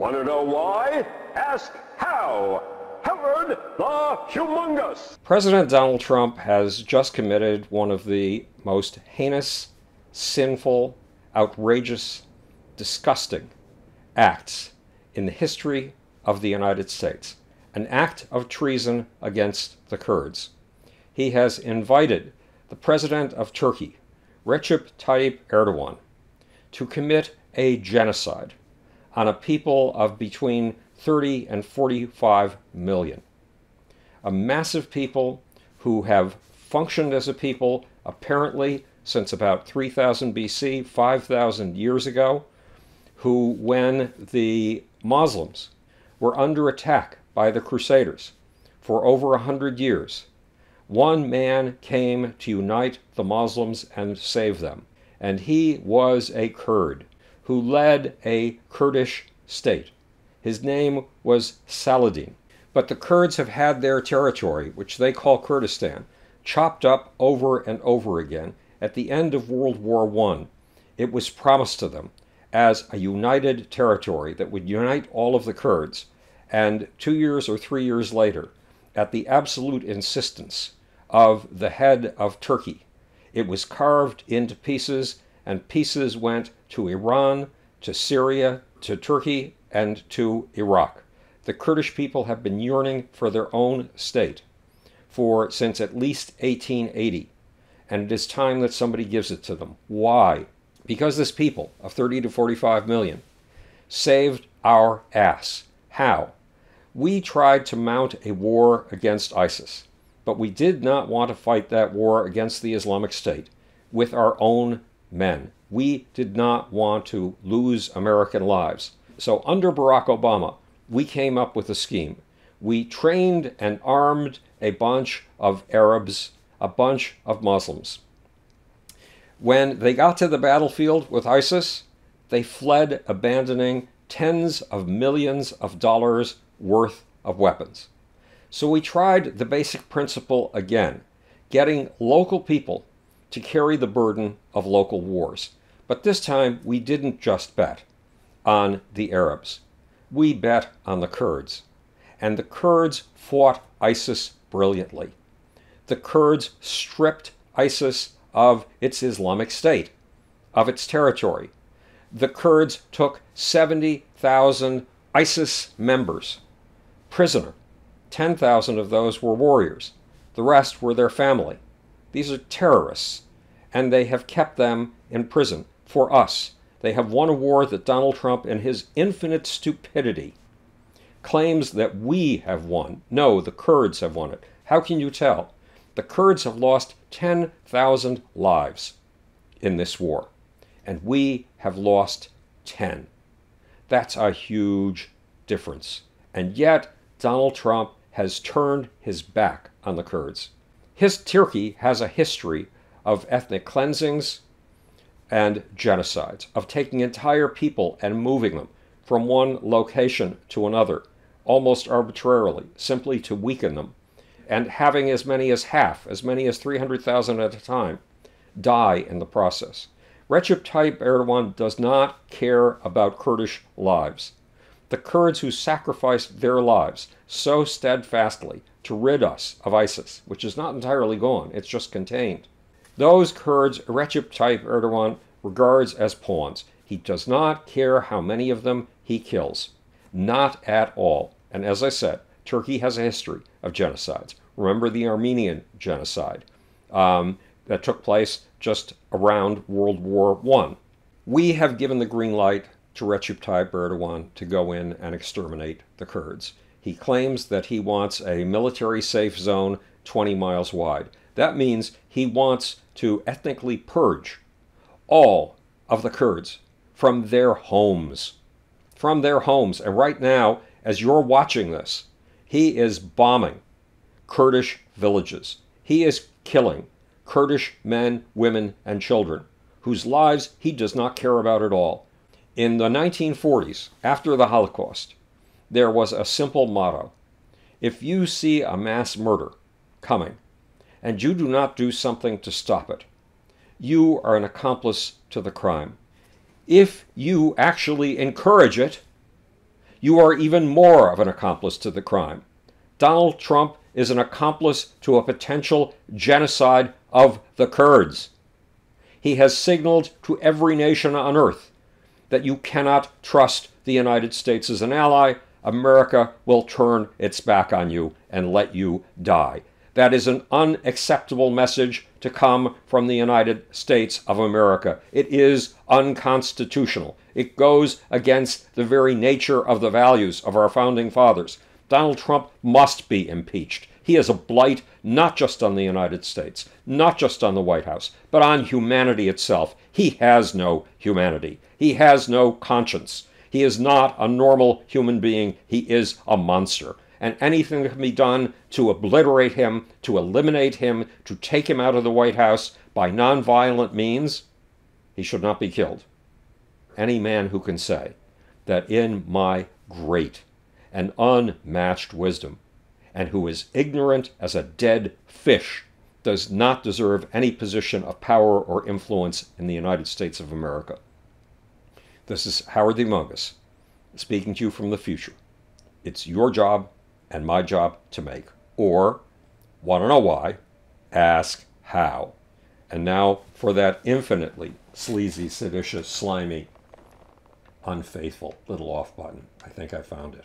Want to know why? Ask how. Howard the Humongous. President Donald Trump has just committed one of the most heinous, sinful, outrageous, disgusting acts in the history of the United States. An act of treason against the Kurds. He has invited the president of Turkey, Recep Tayyip Erdogan, to commit a genocide on a people of between 30 and 45 million. A massive people who have functioned as a people apparently since about 3000 BC, 5000 years ago, who, when the Muslims were under attack by the Crusaders for over a hundred years, one man came to unite the Muslims and save them, and he was a Kurd who led a Kurdish state. His name was Saladin. But the Kurds have had their territory, which they call Kurdistan, chopped up over and over again. At the end of World War I, it was promised to them as a united territory that would unite all of the Kurds. And two years or three years later, at the absolute insistence of the head of Turkey, it was carved into pieces, and pieces went to Iran, to Syria, to Turkey, and to Iraq. The Kurdish people have been yearning for their own state for since at least 1880, and it is time that somebody gives it to them. Why? Because this people of 30 to 45 million saved our ass. How? We tried to mount a war against ISIS, but we did not want to fight that war against the Islamic State with our own men. We did not want to lose American lives. So, under Barack Obama, we came up with a scheme. We trained and armed a bunch of Arabs, a bunch of Muslims. When they got to the battlefield with ISIS, they fled, abandoning tens of millions of dollars worth of weapons. So we tried the basic principle again getting local people to carry the burden of local wars. But this time, we didn't just bet on the Arabs. We bet on the Kurds. And the Kurds fought ISIS brilliantly. The Kurds stripped ISIS of its Islamic State, of its territory. The Kurds took 70,000 ISIS members prisoner. 10,000 of those were warriors. The rest were their family. These are terrorists, and they have kept them in prison for us. They have won a war that Donald Trump, in his infinite stupidity, claims that we have won. No, the Kurds have won it. How can you tell? The Kurds have lost 10,000 lives in this war, and we have lost 10. That's a huge difference. And yet, Donald Trump has turned his back on the Kurds. His Turkey has a history of ethnic cleansings, and genocides, of taking entire people and moving them from one location to another, almost arbitrarily, simply to weaken them, and having as many as half, as many as 300,000 at a time, die in the process. Recep Tayyip Erdogan does not care about Kurdish lives. The Kurds who sacrificed their lives so steadfastly to rid us of ISIS, which is not entirely gone, it's just contained, those Kurds Recep Tayyip Erdogan regards as pawns. He does not care how many of them he kills. Not at all. And as I said, Turkey has a history of genocides. Remember the Armenian genocide um, that took place just around World War I. We have given the green light to Recep Tayyip Erdogan to go in and exterminate the Kurds. He claims that he wants a military safe zone 20 miles wide. That means he wants to ethnically purge all of the Kurds from their homes. From their homes. And right now, as you're watching this, he is bombing Kurdish villages. He is killing Kurdish men, women, and children whose lives he does not care about at all. In the 1940s, after the Holocaust, there was a simple motto. If you see a mass murder coming, and you do not do something to stop it, you are an accomplice to the crime. If you actually encourage it, you are even more of an accomplice to the crime. Donald Trump is an accomplice to a potential genocide of the Kurds. He has signaled to every nation on earth that you cannot trust the United States as an ally. America will turn its back on you and let you die. That is an unacceptable message to come from the United States of America. It is unconstitutional. It goes against the very nature of the values of our founding fathers. Donald Trump must be impeached. He is a blight not just on the United States, not just on the White House, but on humanity itself. He has no humanity. He has no conscience. He is not a normal human being. He is a monster and anything that can be done to obliterate him, to eliminate him, to take him out of the White House by nonviolent means, he should not be killed. Any man who can say that in my great and unmatched wisdom, and who is ignorant as a dead fish, does not deserve any position of power or influence in the United States of America. This is Howard the Humongous speaking to you from the future. It's your job and my job to make. Or, want to know why? Ask how. And now for that infinitely sleazy, seditious, slimy, unfaithful little off button. I think I found it.